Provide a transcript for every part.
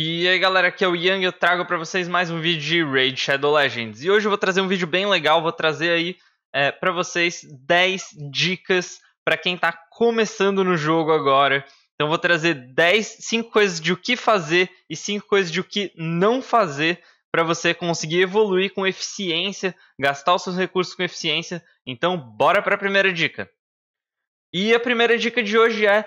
E aí galera, aqui é o Yang, eu trago para vocês mais um vídeo de Raid Shadow Legends. E hoje eu vou trazer um vídeo bem legal, vou trazer aí é, para vocês 10 dicas para quem está começando no jogo agora. Então vou trazer 10, 5 coisas de o que fazer e 5 coisas de o que não fazer para você conseguir evoluir com eficiência, gastar os seus recursos com eficiência. Então bora para a primeira dica. E a primeira dica de hoje é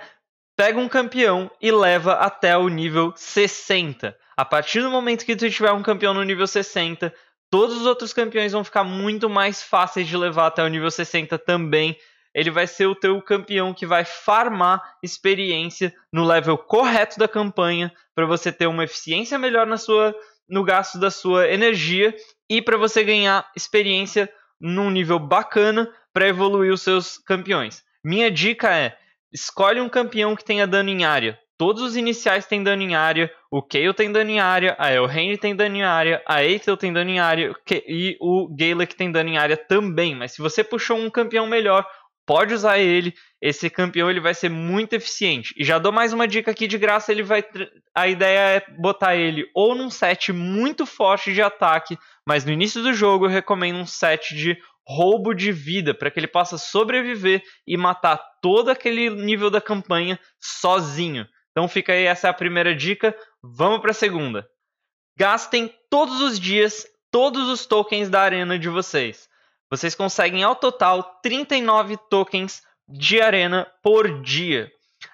pega um campeão e leva até o nível 60. A partir do momento que tu tiver um campeão no nível 60, todos os outros campeões vão ficar muito mais fáceis de levar até o nível 60 também. Ele vai ser o teu campeão que vai farmar experiência no level correto da campanha para você ter uma eficiência melhor na sua no gasto da sua energia e para você ganhar experiência num nível bacana para evoluir os seus campeões. Minha dica é: Escolhe um campeão que tenha dano em área. Todos os iniciais têm dano em área, o Kayle tem dano em área, a Elrond tem dano em área, a Aethel tem dano em área e o Gaelic tem dano em área também. Mas se você puxou um campeão melhor, pode usar ele. Esse campeão ele vai ser muito eficiente. E já dou mais uma dica aqui de graça, ele vai a ideia é botar ele ou num set muito forte de ataque, mas no início do jogo eu recomendo um set de roubo de vida para que ele possa sobreviver e matar todo aquele nível da campanha sozinho. Então fica aí essa é a primeira dica. Vamos para a segunda. Gastem todos os dias todos os tokens da arena de vocês. Vocês conseguem ao total 39 tokens de arena por dia.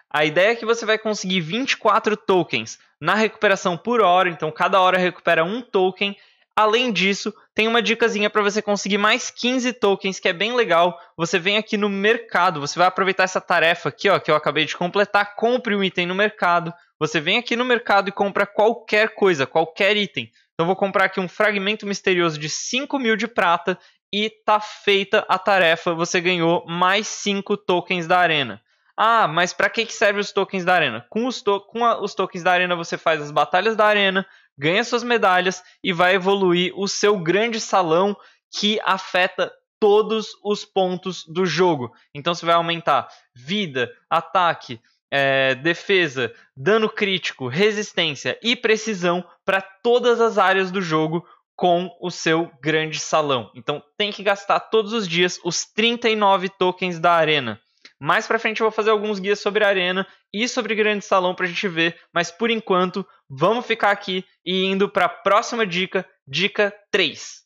A ideia é que você vai conseguir 24 tokens na recuperação por hora, então cada hora recupera um token Além disso, tem uma dicasinha para você conseguir mais 15 tokens, que é bem legal. Você vem aqui no mercado, você vai aproveitar essa tarefa aqui, ó, que eu acabei de completar, compre um item no mercado. Você vem aqui no mercado e compra qualquer coisa, qualquer item. Então vou comprar aqui um fragmento misterioso de 5 mil de prata e tá feita a tarefa. Você ganhou mais 5 tokens da arena. Ah, mas para que, que servem os tokens da arena? Com, os, to com os tokens da arena você faz as batalhas da arena, ganha suas medalhas e vai evoluir o seu grande salão que afeta todos os pontos do jogo. Então você vai aumentar vida, ataque, é, defesa, dano crítico, resistência e precisão para todas as áreas do jogo com o seu grande salão. Então tem que gastar todos os dias os 39 tokens da arena. Mais pra frente eu vou fazer alguns guias sobre arena e sobre grande salão pra gente ver, mas por enquanto vamos ficar aqui e indo pra próxima dica, dica 3.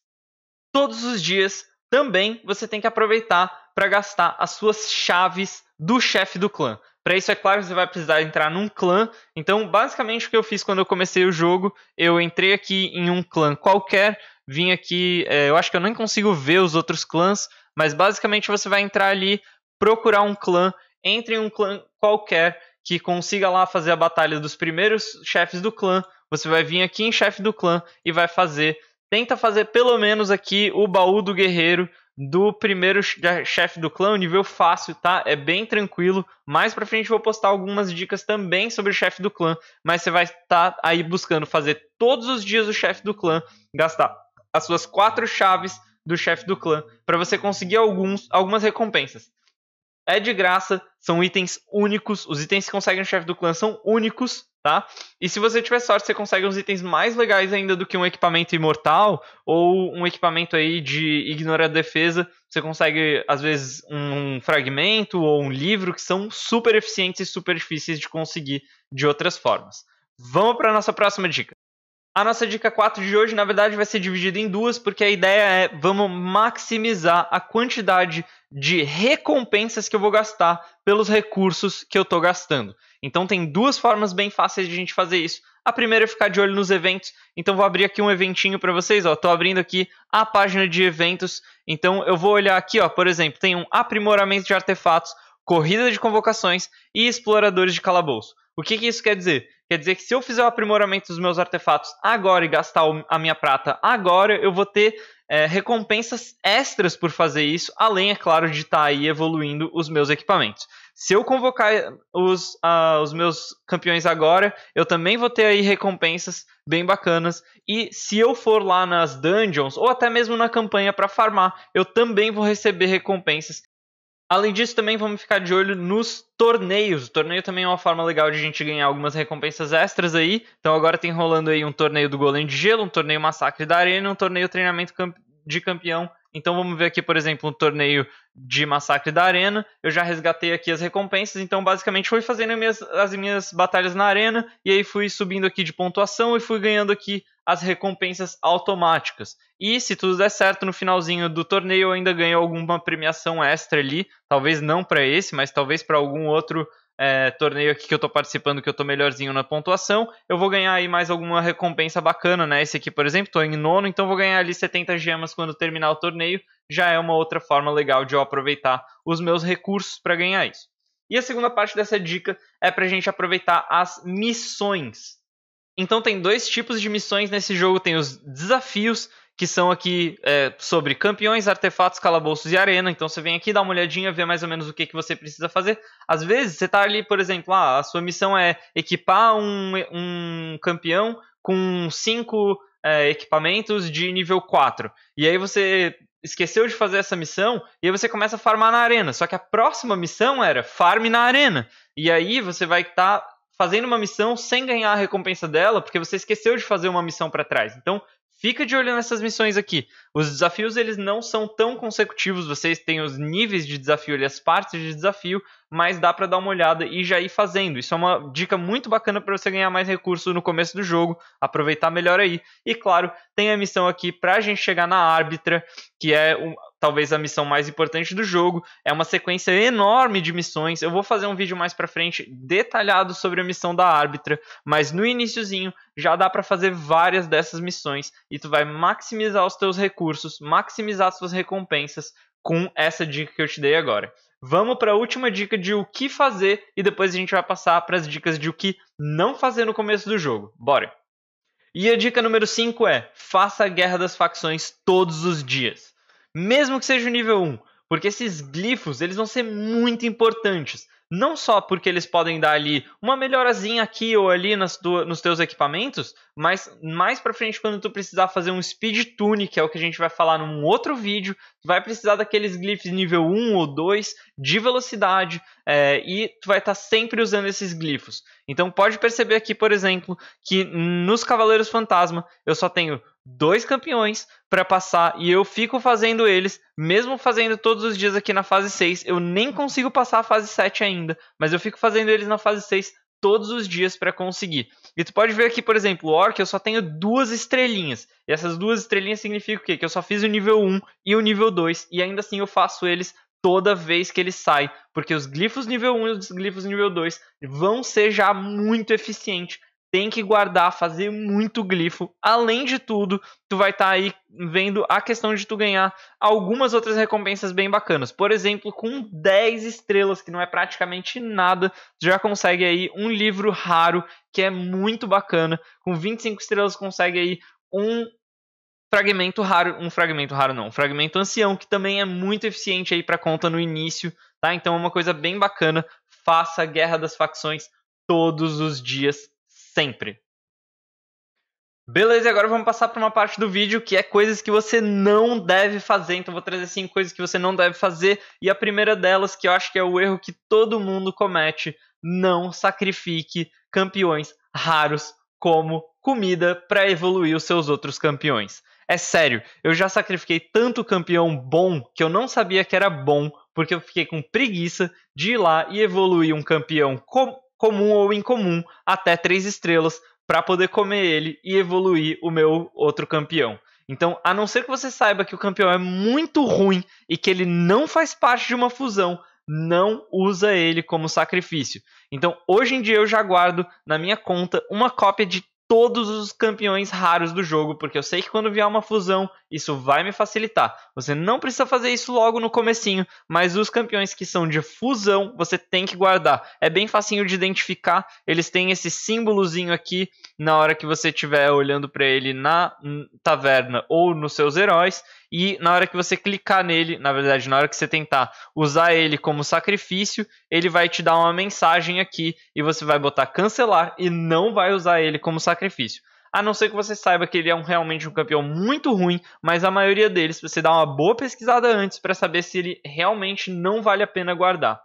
Todos os dias também você tem que aproveitar para gastar as suas chaves do chefe do clã. Para isso, é claro, você vai precisar entrar num clã. Então, basicamente, o que eu fiz quando eu comecei o jogo, eu entrei aqui em um clã qualquer, vim aqui. É, eu acho que eu nem consigo ver os outros clãs, mas basicamente você vai entrar ali procurar um clã, entre em um clã qualquer que consiga lá fazer a batalha dos primeiros chefes do clã. Você vai vir aqui em chefe do clã e vai fazer. Tenta fazer pelo menos aqui o baú do guerreiro do primeiro chefe do clã, nível fácil, tá? É bem tranquilo. Mais pra frente vou postar algumas dicas também sobre o chefe do clã, mas você vai estar tá aí buscando fazer todos os dias o chefe do clã, gastar as suas quatro chaves do chefe do clã para você conseguir alguns, algumas recompensas. É de graça, são itens únicos. Os itens que conseguem o chefe do clã são únicos, tá? E se você tiver sorte, você consegue uns itens mais legais ainda do que um equipamento imortal ou um equipamento aí de ignorar defesa. Você consegue, às vezes, um fragmento ou um livro que são super eficientes e super difíceis de conseguir de outras formas. Vamos para a nossa próxima dica. A nossa dica 4 de hoje, na verdade, vai ser dividida em duas, porque a ideia é vamos maximizar a quantidade de recompensas que eu vou gastar pelos recursos que eu estou gastando. Então tem duas formas bem fáceis de a gente fazer isso. A primeira é ficar de olho nos eventos. Então vou abrir aqui um eventinho para vocês, ó. abrindo aqui a página de eventos. Então eu vou olhar aqui, ó, por exemplo, tem um aprimoramento de artefatos, corrida de convocações e exploradores de calabouço. O que, que isso quer dizer? Quer dizer que se eu fizer o aprimoramento dos meus artefatos agora e gastar a minha prata agora, eu vou ter é, recompensas extras por fazer isso, além, é claro, de estar tá aí evoluindo os meus equipamentos. Se eu convocar os, uh, os meus campeões agora, eu também vou ter aí recompensas bem bacanas. E se eu for lá nas dungeons ou até mesmo na campanha para farmar, eu também vou receber recompensas Além disso, também vamos ficar de olho nos torneios. O torneio também é uma forma legal de a gente ganhar algumas recompensas extras aí. Então agora tem rolando aí um torneio do Golem de Gelo, um torneio Massacre da Arena, um torneio Treinamento de Campeão. Então vamos ver aqui, por exemplo, um torneio de Massacre da Arena. Eu já resgatei aqui as recompensas, então basicamente fui fazendo as minhas, as minhas batalhas na arena e aí fui subindo aqui de pontuação e fui ganhando aqui as recompensas automáticas. E se tudo der certo no finalzinho do torneio, eu ainda ganho alguma premiação extra ali, talvez não para esse, mas talvez para algum outro é, torneio aqui que eu tô participando, que eu tô melhorzinho na pontuação, eu vou ganhar aí mais alguma recompensa bacana, né? Esse aqui, por exemplo, tô em nono, então vou ganhar ali 70 gemas quando terminar o torneio. Já é uma outra forma legal de eu aproveitar os meus recursos para ganhar isso. E a segunda parte dessa dica é para a gente aproveitar as missões. Então tem dois tipos de missões nesse jogo. Tem os desafios, que são aqui é, sobre campeões, artefatos, calabouços e arena. Então você vem aqui, dá uma olhadinha, vê mais ou menos o que, que você precisa fazer. Às vezes você está ali, por exemplo, ah, a sua missão é equipar um, um campeão com cinco é, equipamentos de nível 4. E aí você esqueceu de fazer essa missão e aí você começa a farmar na arena. Só que a próxima missão era farme na arena. E aí você vai estar tá fazendo uma missão sem ganhar a recompensa dela, porque você esqueceu de fazer uma missão para trás. Então, fica de olho nessas missões aqui. Os desafios eles não são tão consecutivos, vocês têm os níveis de desafio e as partes de desafio, mas dá para dar uma olhada e já ir fazendo. Isso é uma dica muito bacana para você ganhar mais recursos no começo do jogo, aproveitar melhor aí. E claro, tem a missão aqui para a gente chegar na árbitra, que é um, talvez a missão mais importante do jogo. É uma sequência enorme de missões. Eu vou fazer um vídeo mais para frente detalhado sobre a missão da árbitra, mas no iníciozinho já dá para fazer várias dessas missões e tu vai maximizar os teus recursos, maximizar suas recompensas com essa dica que eu te dei agora. Vamos para a última dica de o que fazer e depois a gente vai passar para as dicas de o que não fazer no começo do jogo. Bora! E a dica número 5 é: faça a guerra das facções todos os dias. Mesmo que seja o nível 1, porque esses glifos eles vão ser muito importantes. Não só porque eles podem dar ali uma melhorazinha aqui ou ali nas tu, nos teus equipamentos, mas mais para frente quando tu precisar fazer um speed tune, que é o que a gente vai falar num outro vídeo, tu vai precisar daqueles glyphs nível 1 ou 2 de velocidade é, e tu vai estar tá sempre usando esses glifos. Então pode perceber aqui, por exemplo, que nos Cavaleiros Fantasma eu só tenho dois campeões para passar e eu fico fazendo eles, mesmo fazendo todos os dias aqui na fase 6. Eu nem consigo passar a fase 7 ainda, mas eu fico fazendo eles na fase 6 todos os dias para conseguir. E tu pode ver aqui, por exemplo, o Orc, eu só tenho duas estrelinhas. E essas duas estrelinhas significam o quê? Que eu só fiz o nível 1 e o nível 2, e ainda assim eu faço eles toda vez que ele sai, porque os glifos nível 1 e os glifos nível 2 vão ser já muito eficientes tem que guardar, fazer muito glifo. Além de tudo, tu vai estar tá aí vendo a questão de tu ganhar algumas outras recompensas bem bacanas. Por exemplo, com 10 estrelas, que não é praticamente nada, tu já consegue aí um livro raro, que é muito bacana. Com 25 estrelas, consegue aí um fragmento raro, um fragmento raro não, um fragmento ancião, que também é muito eficiente aí para conta no início, tá? Então é uma coisa bem bacana. Faça a guerra das facções todos os dias sempre. Beleza, agora vamos passar para uma parte do vídeo que é coisas que você não deve fazer. Então vou trazer cinco coisas que você não deve fazer e a primeira delas que eu acho que é o erro que todo mundo comete, não sacrifique campeões raros como comida para evoluir os seus outros campeões. É sério, eu já sacrifiquei tanto campeão bom que eu não sabia que era bom, porque eu fiquei com preguiça de ir lá e evoluir um campeão com comum ou incomum, até três estrelas, para poder comer ele e evoluir o meu outro campeão. Então, a não ser que você saiba que o campeão é muito ruim e que ele não faz parte de uma fusão, não usa ele como sacrifício. Então, hoje em dia eu já guardo na minha conta uma cópia de todos os campeões raros do jogo, porque eu sei que quando vier uma fusão, isso vai me facilitar. Você não precisa fazer isso logo no comecinho, mas os campeões que são de fusão, você tem que guardar. É bem facinho de identificar, eles têm esse símbolozinho aqui na hora que você estiver olhando para ele na hum, taverna ou nos seus heróis, e na hora que você clicar nele, na verdade, na hora que você tentar usar ele como sacrifício, ele vai te dar uma mensagem aqui e você vai botar cancelar e não vai usar ele como sacrifício. A não ser que você saiba que ele é um, realmente um campeão muito ruim, mas a maioria deles você dá uma boa pesquisada antes para saber se ele realmente não vale a pena guardar.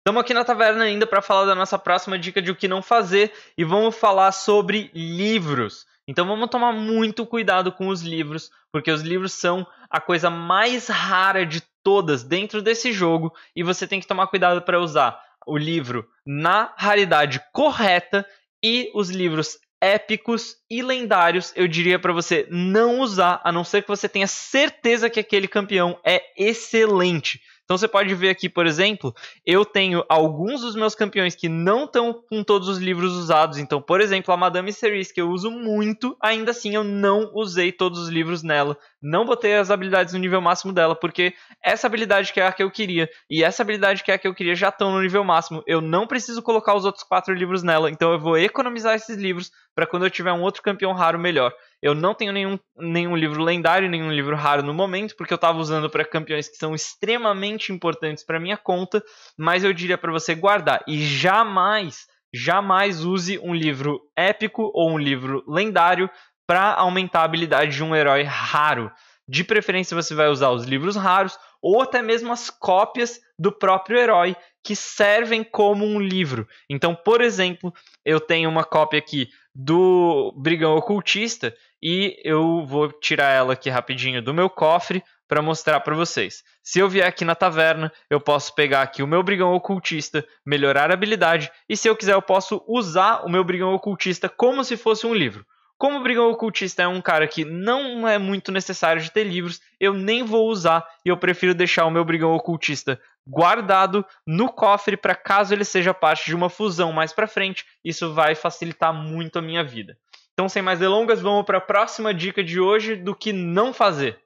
Estamos aqui na taverna ainda para falar da nossa próxima dica de o que não fazer e vamos falar sobre livros. Então vamos tomar muito cuidado com os livros, porque os livros são a coisa mais rara de todas dentro desse jogo e você tem que tomar cuidado para usar o livro na raridade correta e os livros épicos e lendários, eu diria para você não usar, a não ser que você tenha certeza que aquele campeão é excelente. Então você pode ver aqui, por exemplo, eu tenho alguns dos meus campeões que não estão com todos os livros usados. Então, por exemplo, a Madame Cerise, que eu uso muito, ainda assim eu não usei todos os livros nela não botei as habilidades no nível máximo dela, porque essa habilidade que é a que eu queria e essa habilidade que é a que eu queria já estão no nível máximo. Eu não preciso colocar os outros quatro livros nela, então eu vou economizar esses livros para quando eu tiver um outro campeão raro melhor. Eu não tenho nenhum, nenhum livro lendário, nenhum livro raro no momento, porque eu estava usando para campeões que são extremamente importantes para minha conta, mas eu diria para você guardar e jamais jamais use um livro épico ou um livro lendário para aumentar a habilidade de um herói raro. De preferência, você vai usar os livros raros ou até mesmo as cópias do próprio herói que servem como um livro. Então, por exemplo, eu tenho uma cópia aqui do Brigão Ocultista e eu vou tirar ela aqui rapidinho do meu cofre para mostrar para vocês. Se eu vier aqui na taverna, eu posso pegar aqui o meu Brigão Ocultista, melhorar a habilidade e se eu quiser eu posso usar o meu Brigão Ocultista como se fosse um livro. Como o Brigão Ocultista é um cara que não é muito necessário de ter livros, eu nem vou usar e eu prefiro deixar o meu Brigão Ocultista guardado no cofre para caso ele seja parte de uma fusão mais para frente. Isso vai facilitar muito a minha vida. Então, sem mais delongas, vamos para a próxima dica de hoje do que não fazer.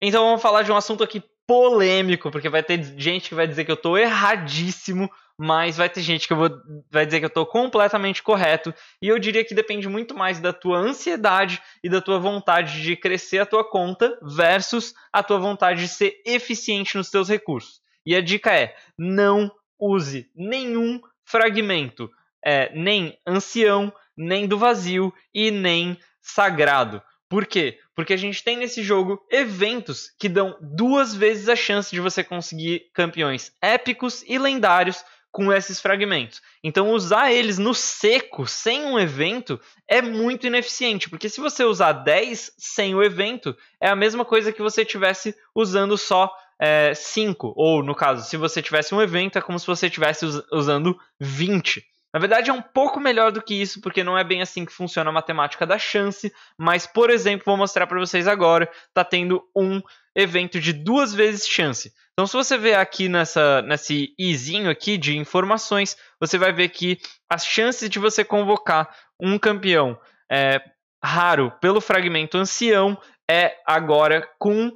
Então, vamos falar de um assunto aqui polêmico, porque vai ter gente que vai dizer que eu tô erradíssimo, mas vai ter gente que vou, vai dizer que eu tô completamente correto. E eu diria que depende muito mais da tua ansiedade e da tua vontade de crescer a tua conta versus a tua vontade de ser eficiente nos teus recursos. E a dica é: não use nenhum fragmento, é, nem ancião, nem do vazio e nem sagrado. Por quê? Porque a gente tem nesse jogo eventos que dão duas vezes a chance de você conseguir campeões épicos e lendários com esses fragmentos. Então usar eles no seco, sem um evento, é muito ineficiente, porque se você usar 10 sem o evento, é a mesma coisa que você tivesse usando só é, 5, ou no caso, se você tivesse um evento, é como se você estivesse us usando 20. Na verdade, é um pouco melhor do que isso, porque não é bem assim que funciona a matemática da chance. Mas, por exemplo, vou mostrar para vocês agora: está tendo um evento de duas vezes chance. Então, se você ver aqui nessa, nesse izinho aqui de informações, você vai ver que as chances de você convocar um campeão é, raro pelo fragmento ancião é agora com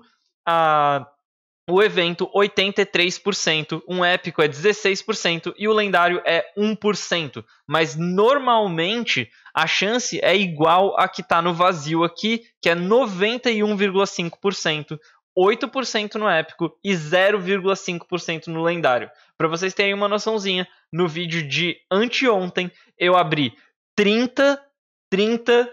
a o evento 83%, um épico é 16% e o lendário é 1%. Mas normalmente a chance é igual a que está no vazio aqui, que é 91,5%. 8% no épico e 0,5% no lendário. Para vocês terem uma noçãozinha, no vídeo de anteontem eu abri 30, 30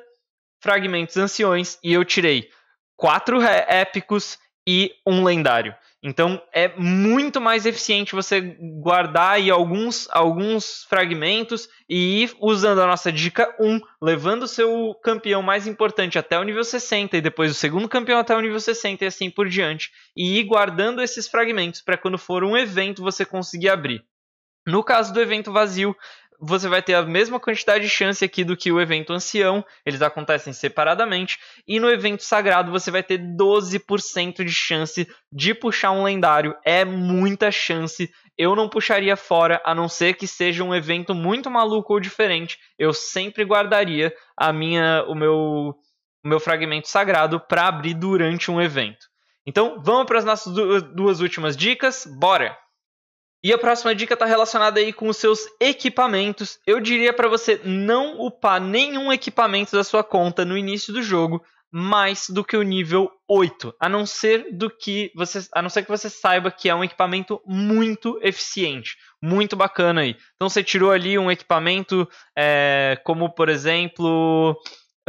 fragmentos anciões e eu tirei 4 épicos e um lendário. Então é muito mais eficiente você guardar aí alguns, alguns fragmentos e ir usando a nossa dica 1, levando o seu campeão mais importante até o nível 60 e depois o segundo campeão até o nível 60 e assim por diante, e ir guardando esses fragmentos para quando for um evento você conseguir abrir. No caso do evento vazio, você vai ter a mesma quantidade de chance aqui do que o evento ancião, eles acontecem separadamente, e no evento sagrado você vai ter 12% de chance de puxar um lendário, é muita chance. Eu não puxaria fora, a não ser que seja um evento muito maluco ou diferente. Eu sempre guardaria a minha, o meu, o meu fragmento sagrado para abrir durante um evento. Então, vamos para as nossas duas últimas dicas, bora! E a próxima dica está relacionada aí com os seus equipamentos. Eu diria para você não upar nenhum equipamento da sua conta no início do jogo mais do que o nível 8, a não ser do que você, a não ser que você saiba que é um equipamento muito eficiente, muito bacana aí. Então você tirou ali um equipamento é, como por exemplo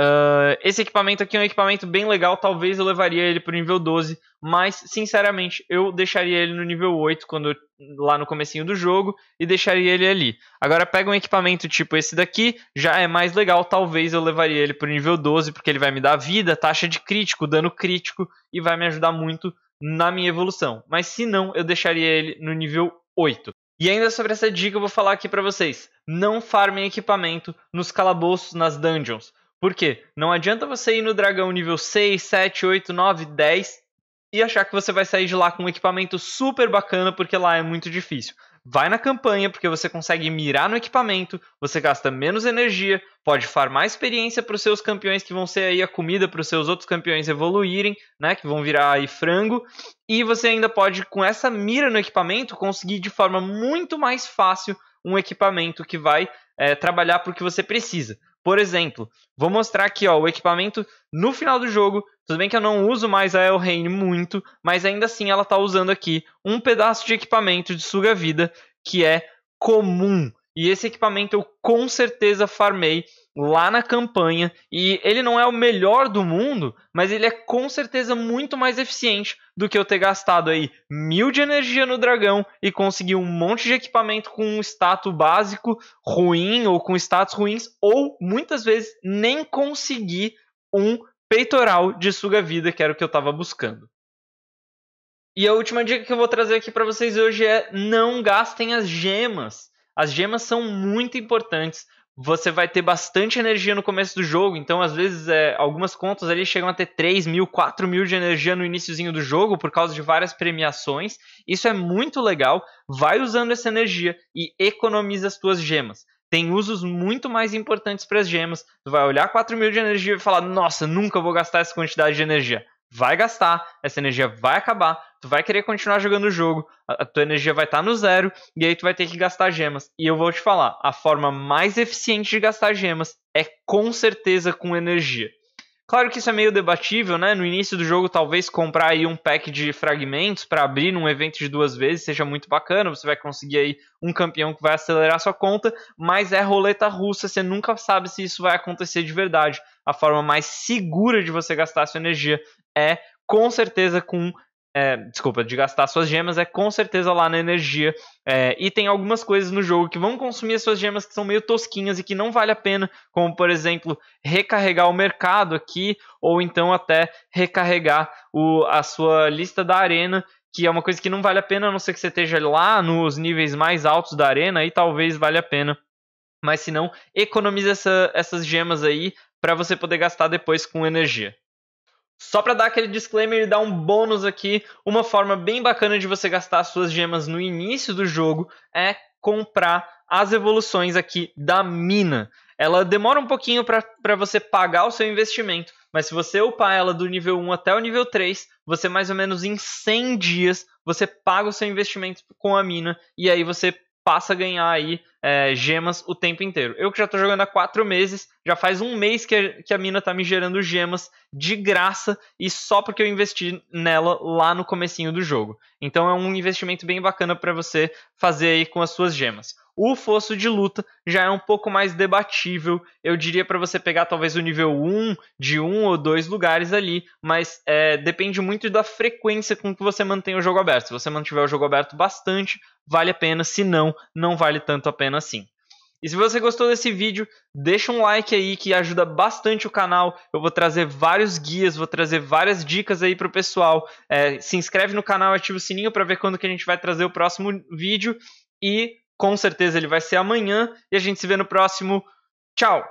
Uh, esse equipamento aqui é um equipamento bem legal, talvez eu levaria ele para o nível 12, mas sinceramente eu deixaria ele no nível 8 quando lá no comecinho do jogo e deixaria ele ali. Agora pega um equipamento tipo esse daqui, já é mais legal, talvez eu levaria ele para o nível 12 porque ele vai me dar vida, taxa de crítico, dano crítico e vai me ajudar muito na minha evolução. Mas se não, eu deixaria ele no nível 8. E ainda sobre essa dica eu vou falar aqui para vocês: não farmem equipamento nos calabouços, nas dungeons. Por quê? Não adianta você ir no dragão nível 6, 7, 8, 9, 10 e achar que você vai sair de lá com um equipamento super bacana porque lá é muito difícil. Vai na campanha porque você consegue mirar no equipamento, você gasta menos energia, pode farmar experiência para os seus campeões que vão ser aí a comida para os seus outros campeões evoluírem, né, que vão virar aí frango, e você ainda pode com essa mira no equipamento conseguir de forma muito mais fácil um equipamento que vai é, trabalhar para o que você precisa. Por exemplo, vou mostrar aqui ó, o equipamento no final do jogo. Tudo bem que eu não uso mais a Elraine muito, mas ainda assim ela está usando aqui um pedaço de equipamento de suga-vida que é comum. E esse equipamento eu com certeza farmei lá na campanha e ele não é o melhor do mundo, mas ele é com certeza muito mais eficiente do que eu ter gastado aí mil de energia no dragão e conseguir um monte de equipamento com um status básico ruim ou com status ruins ou muitas vezes nem conseguir um peitoral de suga vida que era o que eu estava buscando. E a última dica que eu vou trazer aqui para vocês hoje é não gastem as gemas. As gemas são muito importantes você vai ter bastante energia no começo do jogo, então às vezes é, algumas contas ali chegam a ter 3 mil, 4 mil de energia no iníciozinho do jogo por causa de várias premiações. Isso é muito legal, vai usando essa energia e economiza as tuas gemas. Tem usos muito mais importantes para as gemas. Tu vai olhar 4 mil de energia e falar, nossa, nunca vou gastar essa quantidade de energia vai gastar, essa energia vai acabar, tu vai querer continuar jogando o jogo, a tua energia vai estar tá no zero, e aí tu vai ter que gastar gemas. E eu vou te falar, a forma mais eficiente de gastar gemas é com certeza com energia. Claro que isso é meio debatível, né? No início do jogo, talvez comprar aí um pack de fragmentos para abrir num evento de duas vezes seja muito bacana. Você vai conseguir aí um campeão que vai acelerar sua conta, mas é roleta russa, você nunca sabe se isso vai acontecer de verdade. A forma mais segura de você gastar sua energia é com certeza com é, desculpa, de gastar suas gemas é com certeza lá na energia. É, e tem algumas coisas no jogo que vão consumir as suas gemas que são meio tosquinhas e que não vale a pena, como por exemplo, recarregar o mercado aqui, ou então até recarregar o, a sua lista da arena, que é uma coisa que não vale a pena, a não ser que você esteja lá nos níveis mais altos da arena, e talvez valha a pena. Mas se não, economize essa, essas gemas aí para você poder gastar depois com energia. Só para dar aquele disclaimer e dar um bônus aqui, uma forma bem bacana de você gastar suas gemas no início do jogo é comprar as evoluções aqui da mina. Ela demora um pouquinho para você pagar o seu investimento, mas se você upar ela do nível 1 até o nível 3, você mais ou menos em 100 dias você paga o seu investimento com a mina e aí você passa a ganhar aí é, gemas o tempo inteiro. Eu que já tô jogando há quatro meses, já faz um mês que a, que a mina tá me gerando gemas de graça e só porque eu investi nela lá no comecinho do jogo. Então é um investimento bem bacana para você fazer aí com as suas gemas. O fosso de luta já é um pouco mais debatível. Eu diria para você pegar talvez o nível 1 de um ou dois lugares ali, mas é, depende muito da frequência com que você mantém o jogo aberto. Se você mantiver o jogo aberto bastante, vale a pena, se não, não vale tanto a pena assim. E se você gostou desse vídeo, deixa um like aí que ajuda bastante o canal. Eu vou trazer vários guias, vou trazer várias dicas aí pro pessoal. É, se inscreve no canal, ativa o sininho para ver quando que a gente vai trazer o próximo vídeo e com certeza ele vai ser amanhã e a gente se vê no próximo. Tchau!